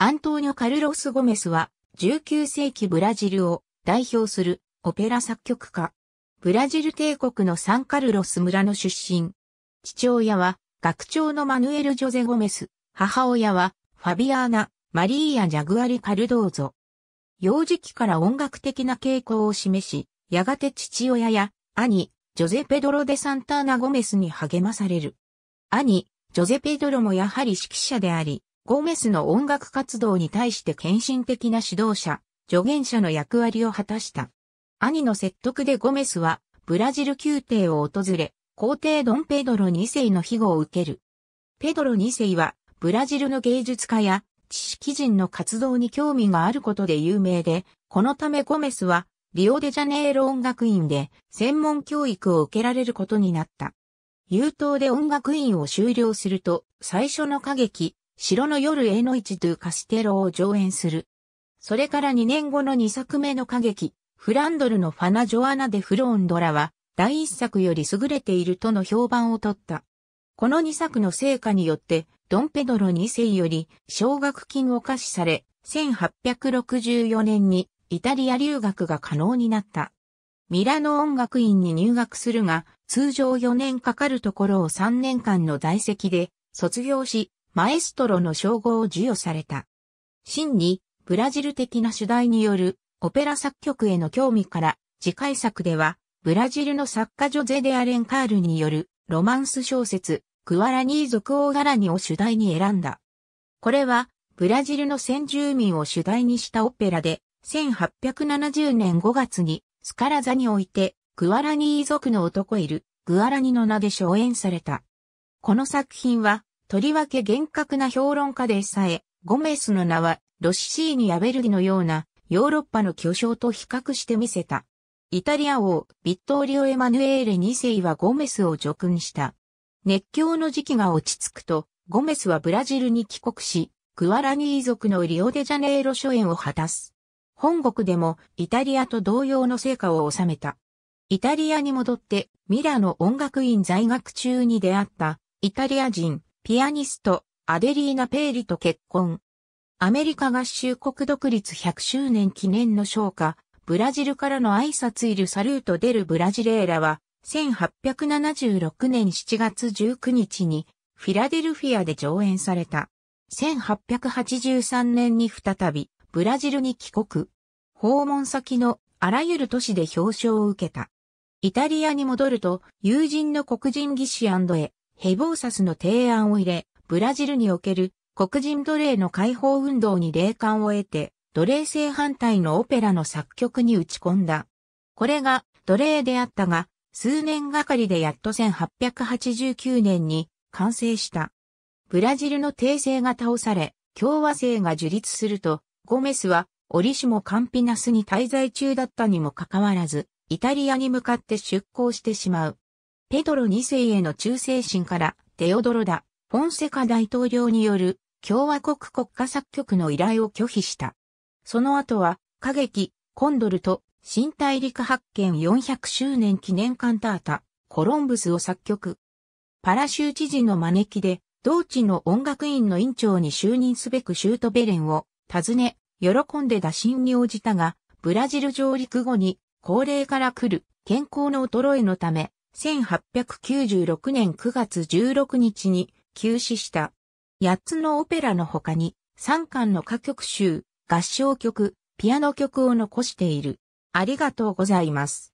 アントーニョ・カルロス・ゴメスは19世紀ブラジルを代表するオペラ作曲家。ブラジル帝国のサンカルロス村の出身。父親は学長のマヌエル・ジョゼ・ゴメス。母親はファビアーナ・マリーア・ジャグアリ・カルドーゾ。幼児期から音楽的な傾向を示し、やがて父親や兄、ジョゼ・ペドロ・デ・サンターナ・ゴメスに励まされる。兄、ジョゼ・ペドロもやはり指揮者であり、ゴメスの音楽活動に対して献身的な指導者、助言者の役割を果たした。兄の説得でゴメスは、ブラジル宮廷を訪れ、皇帝ドン・ペドロ2世の庇護を受ける。ペドロ2世は、ブラジルの芸術家や知識人の活動に興味があることで有名で、このためゴメスは、リオデジャネイロ音楽院で専門教育を受けられることになった。優等で音楽院を修了すると、最初の歌劇、城の夜への一トゥカステロを上演する。それから2年後の2作目の歌劇、フランドルのファナ・ジョアナ・デ・フロンドラは、第1作より優れているとの評判を取った。この2作の成果によって、ドンペドロ2世より奨学金を貸しされ、1864年にイタリア留学が可能になった。ミラノ音楽院に入学するが、通常4年かかるところを3年間の在籍で卒業し、マエストロの称号を授与された。真に、ブラジル的な主題によるオペラ作曲への興味から、次回作では、ブラジルの作家ジョゼ・デ・アレン・カールによるロマンス小説、クワラニー族王ガラニを主題に選んだ。これは、ブラジルの先住民を主題にしたオペラで、1870年5月に、スカラザにおいて、クワラニー族の男いる、グアラニの名で初演された。この作品は、とりわけ厳格な評論家でさえ、ゴメスの名はロシシーニアベルディのようなヨーロッパの巨匠と比較してみせた。イタリア王、ビットーリオ・エマヌエーレ2世はゴメスを除勲した。熱狂の時期が落ち着くと、ゴメスはブラジルに帰国し、クワラニー族のリオデジャネイロ初演を果たす。本国でもイタリアと同様の成果を収めた。イタリアに戻ってミラノ音楽院在学中に出会ったイタリア人ピアニスト、アデリーナ・ペーリと結婚。アメリカ合衆国独立100周年記念の昇華、ブラジルからの挨拶いるサルートデルブラジレーラは、1876年7月19日に、フィラデルフィアで上演された。1883年に再び、ブラジルに帰国。訪問先のあらゆる都市で表彰を受けた。イタリアに戻ると、友人の黒人技師エヘボーサスの提案を入れ、ブラジルにおける黒人奴隷の解放運動に霊感を得て、奴隷制反対のオペラの作曲に打ち込んだ。これが奴隷であったが、数年がかりでやっと1889年に完成した。ブラジルの帝政が倒され、共和制が樹立すると、ゴメスは、オリシモカンピナスに滞在中だったにもかかわらず、イタリアに向かって出港してしまう。ペドロ2世への忠誠心から、テオドロダ、フォンセカ大統領による共和国国家作曲の依頼を拒否した。その後は、歌劇、コンドルと、新大陸発見400周年記念カンタータ、コロンブスを作曲。パラ州知事の招きで、同地の音楽院の院長に就任すべくシュートベレンを訪ね、喜んで打診に応じたが、ブラジル上陸後に、高齢から来る健康の衰えのため、1896年9月16日に休止した。8つのオペラの他に3巻の歌曲集、合唱曲、ピアノ曲を残している。ありがとうございます。